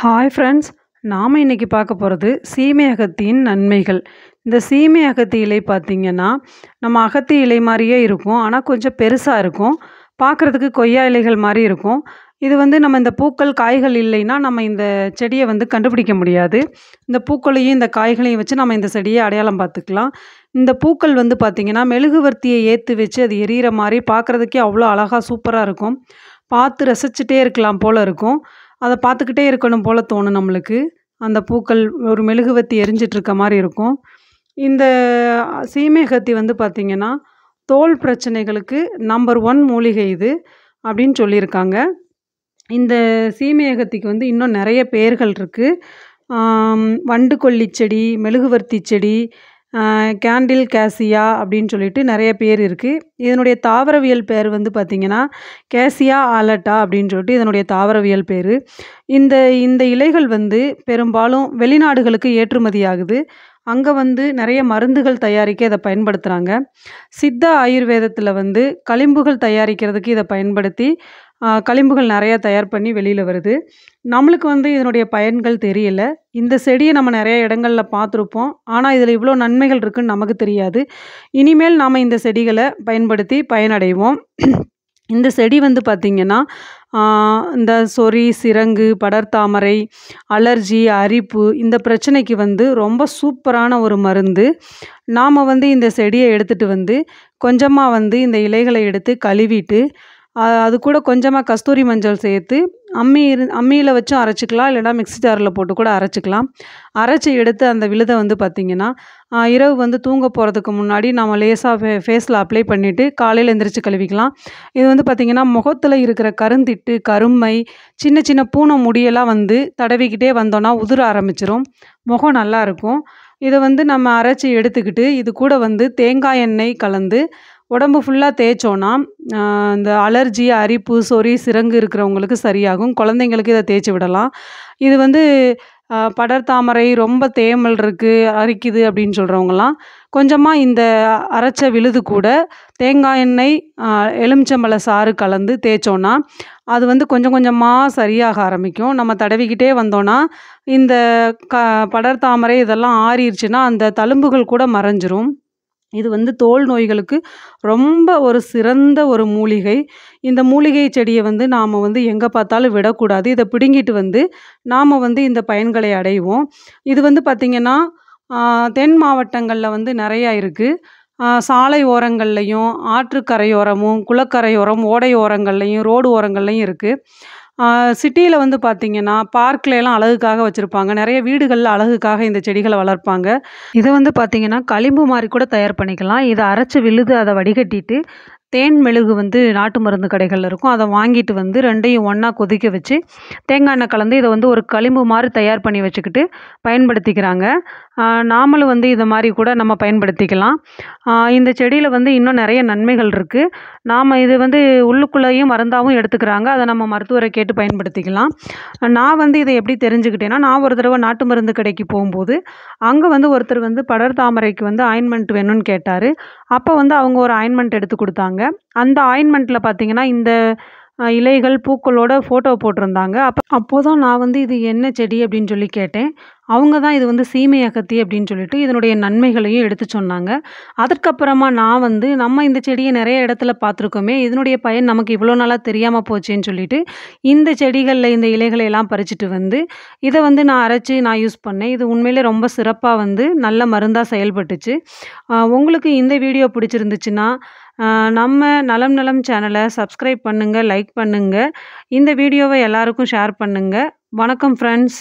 hi friends நாம் இன்னைக்கு பார்க்க போகிறது சீமை அகத்தியின் நன்மைகள் இந்த சீமை அகத்தி இலை பார்த்திங்கன்னா நம்ம அகத்தி இலை மாதிரியே இருக்கும் ஆனால் கொஞ்சம் பெருசாக இருக்கும் பார்க்குறதுக்கு கொய்யா இலைகள் மாதிரி இருக்கும் இது வந்து நம்ம இந்த பூக்கள் காய்கள் இல்லைன்னா நம்ம இந்த செடியை வந்து கண்டுபிடிக்க முடியாது இந்த பூக்களையும் இந்த காய்களையும் வச்சு நம்ம இந்த செடியை அடையாளம் பார்த்துக்கலாம் இந்த பூக்கள் வந்து பார்த்திங்கன்னா மெழுகுவர்த்தியை ஏற்று வச்சு அது எரியிற மாதிரி பார்க்குறதுக்கே அவ்வளோ அழகாக சூப்பராக இருக்கும் பார்த்து ரசிச்சுட்டே இருக்கலாம் போல் இருக்கும் அதை பார்த்துக்கிட்டே இருக்கணும் போல் தோணும் நம்மளுக்கு அந்த பூக்கள் ஒரு மெழுகுவர்த்தி எரிஞ்சிட்ருக்க மாதிரி இருக்கும் இந்த சீமேகத்தி வந்து பார்த்திங்கன்னா தோல் பிரச்சனைகளுக்கு நம்பர் ஒன் மூலிகை இது அப்படின்னு சொல்லியிருக்காங்க இந்த சீமேகத்திக்கு வந்து இன்னும் நிறைய பேர்கள் இருக்குது வண்டுக்கொல்லி செடி மெழுகுவர்த்தி செடி கேண்டில் கேசியா அப்படின்னு சொல்லிட்டு நிறைய பேர் இருக்குது இதனுடைய தாவரவியல் பேர் வந்து பார்த்திங்கன்னா கேசியா ஆலட்டா அப்படின்னு சொல்லிட்டு இதனுடைய தாவரவியல் பேர் இந்த இந்த இலைகள் வந்து பெரும்பாலும் வெளிநாடுகளுக்கு ஏற்றுமதி ஆகுது அங்கே வந்து நிறைய மருந்துகள் தயாரிக்க இதை பயன்படுத்துகிறாங்க சித்த ஆயுர்வேதத்தில் வந்து களிம்புகள் தயாரிக்கிறதுக்கு இதை பயன்படுத்தி களிம்புகள் நிறையா தயார் பண்ணி வெளியில் வருது நம்மளுக்கு வந்து இதனுடைய பயன்கள் தெரியல இந்த செடியை நம்ம நிறைய இடங்களில் பார்த்துருப்போம் ஆனால் இதில் இவ்வளோ நன்மைகள் இருக்குதுன்னு நமக்கு தெரியாது இனிமேல் நாம் இந்த செடிகளை பயன்படுத்தி பயனடைவோம் இந்த செடி வந்து பார்த்திங்கன்னா இந்த சொறி சிரங்கு படர்தாமரை அலர்ஜி அரிப்பு இந்த பிரச்சனைக்கு வந்து ரொம்ப சூப்பரான ஒரு மருந்து நாம் வந்து இந்த செடியை எடுத்துகிட்டு வந்து கொஞ்சமாக வந்து இந்த இலைகளை எடுத்து கழுவிட்டு அது கூட கொஞ்சமாக கஸ்தூரி மஞ்சள் சேர்த்து அம்மி இரு அம்மியில் வச்சும் அரைச்சிக்கலாம் இல்லைனா மிக்ஸி ஜாரில் போட்டு கூட அரைச்சிக்கலாம் அரைச்சி எடுத்து அந்த விழுதை வந்து பார்த்திங்கன்னா இரவு வந்து தூங்க போகிறதுக்கு முன்னாடி நம்ம லேசாக ஃபே ஃபேஸில் அப்ளை பண்ணிவிட்டு காலையில் எழுந்திரிச்சு கழுவிக்கலாம் இது வந்து பார்த்திங்கன்னா முகத்தில் இருக்கிற கருந்திட்டு கருமை சின்ன சின்ன பூனை முடியெல்லாம் வந்து தடவிக்கிட்டே வந்தோன்னா உதிர ஆரம்பிச்சிரும் முகம் நல்லாயிருக்கும் இதை வந்து நம்ம அரைச்சி எடுத்துக்கிட்டு இது கூட வந்து தேங்காய் எண்ணெய் கலந்து உடம்பு ஃபுல்லாக தேய்ச்சோன்னா இந்த அலர்ஜி அரிப்பு சொறி சிரங்கு இருக்கிறவங்களுக்கு சரியாகும் குழந்தைங்களுக்கு இதை தேய்ச்சி விடலாம் இது வந்து படர்தாமரை ரொம்ப தேமல் இருக்குது அரிக்குது அப்படின்னு சொல்கிறவங்களாம் கொஞ்சமாக இந்த அரைச்ச விழுது கூட தேங்காய் எண்ணெய் எலுமிச்சம்பழ சாறு கலந்து தேய்ச்சோன்னா அது வந்து கொஞ்சம் கொஞ்சமாக சரியாக ஆரம்பிக்கும் நம்ம தடவிக்கிட்டே வந்தோன்னா இந்த க படர்தாமரை இதெல்லாம் ஆறிடுச்சுன்னா அந்த தழும்புகள் கூட மறைஞ்சிரும் இது வந்து தோல் நோய்களுக்கு ரொம்ப ஒரு சிறந்த ஒரு மூலிகை இந்த மூலிகை செடியை வந்து நாம் வந்து எங்கே பார்த்தாலும் விடக்கூடாது இதை பிடுங்கிட்டு வந்து நாம் வந்து இந்த பயன்களை அடைவோம் இது வந்து பார்த்திங்கன்னா தென் மாவட்டங்களில் வந்து நிறையா இருக்குது சாலை ஓரங்கள்லையும் ஆற்றுக்கரையோரமும் குளக்கரையோரம் ஓடை ரோடு ஓரங்கள்லையும் இருக்குது சிட்டியில் வந்து பார்த்திங்கன்னா பார்க்லலாம் அழகுக்காக வச்சுருப்பாங்க நிறைய வீடுகளில் அழகுக்காக இந்த செடிகளை வளர்ப்பாங்க இதை வந்து பார்த்திங்கன்னா களிம்பு மாதிரி கூட தயார் பண்ணிக்கலாம் இதை அரைச்சி விழுது அதை வடிகட்டிட்டு தேன் மெழுகு வந்து நாட்டு மருந்து கடைகளில் இருக்கும் அதை வாங்கிட்டு வந்து ரெண்டையும் ஒன்றா கொதிக்க வச்சு தேங்காய் எண்ணெய் கலந்து இதை வந்து ஒரு களிம்பு மாதிரி தயார் பண்ணி வச்சுக்கிட்டு பயன்படுத்திக்கிறாங்க நாமளும் வந்து இதை மாதிரி கூட நம்ம பயன்படுத்திக்கலாம் இந்த செடியில் வந்து இன்னும் நிறைய நன்மைகள் இருக்குது நாம் இது வந்து உள்ளுக்குள்ளேயும் மருந்தாகவும் எடுத்துக்கிறாங்க அதை நம்ம மருத்துவரை கேட்டு பயன்படுத்திக்கலாம் நான் வந்து இதை எப்படி தெரிஞ்சுக்கிட்டேன்னா நான் ஒரு தடவை நாட்டு மருந்து கடைக்கு போகும்போது அங்கே வந்து ஒருத்தர் வந்து படர் தாமரைக்கு வந்து ஆயின்மெண்ட் வேணும்னு கேட்டார் அப்போ வந்து அவங்க ஒரு ஆயின்மெண்ட் எடுத்து கொடுத்தாங்க போட்டிருந்தாங்க அந்த ஆயின்மெண்ட்டில் பார்த்தீங்கன்னா இந்த இலைகள் பூக்களோட ஃபோட்டோ போட்டிருந்தாங்க அப்போ அப்போது தான் நான் வந்து இது என்ன செடி அப்படின்னு சொல்லி கேட்டேன் அவங்க தான் இது வந்து சீமை அகத்தி அப்படின்னு சொல்லிட்டு இதனுடைய நன்மைகளையும் எடுத்து சொன்னாங்க அதுக்கப்புறமா நான் வந்து நம்ம இந்த செடியை நிறைய இடத்துல பார்த்துருக்கோமே இதனுடைய பயன் நமக்கு இவ்வளோ நாளாக தெரியாமல் போச்சேன்னு சொல்லிட்டு இந்த செடிகளில் இந்த இலைகளை எல்லாம் பறிச்சிட்டு வந்து இதை வந்து நான் அரைச்சி நான் யூஸ் பண்ணேன் இது உண்மையிலே ரொம்ப சிறப்பாக வந்து நல்ல மருந்தாக செயல்பட்டுச்சு உங்களுக்கு இந்த வீடியோ பிடிச்சிருந்துச்சுன்னா நம்ம நலம் நலம் சேனலை சப்ஸ்கிரைப் பண்ணுங்கள் லைக் பண்ணுங்கள் இந்த வீடியோவை எல்லாருக்கும் ஷேர் பண்ணுங்கள் வணக்கம் ஃப்ரெண்ட்ஸ்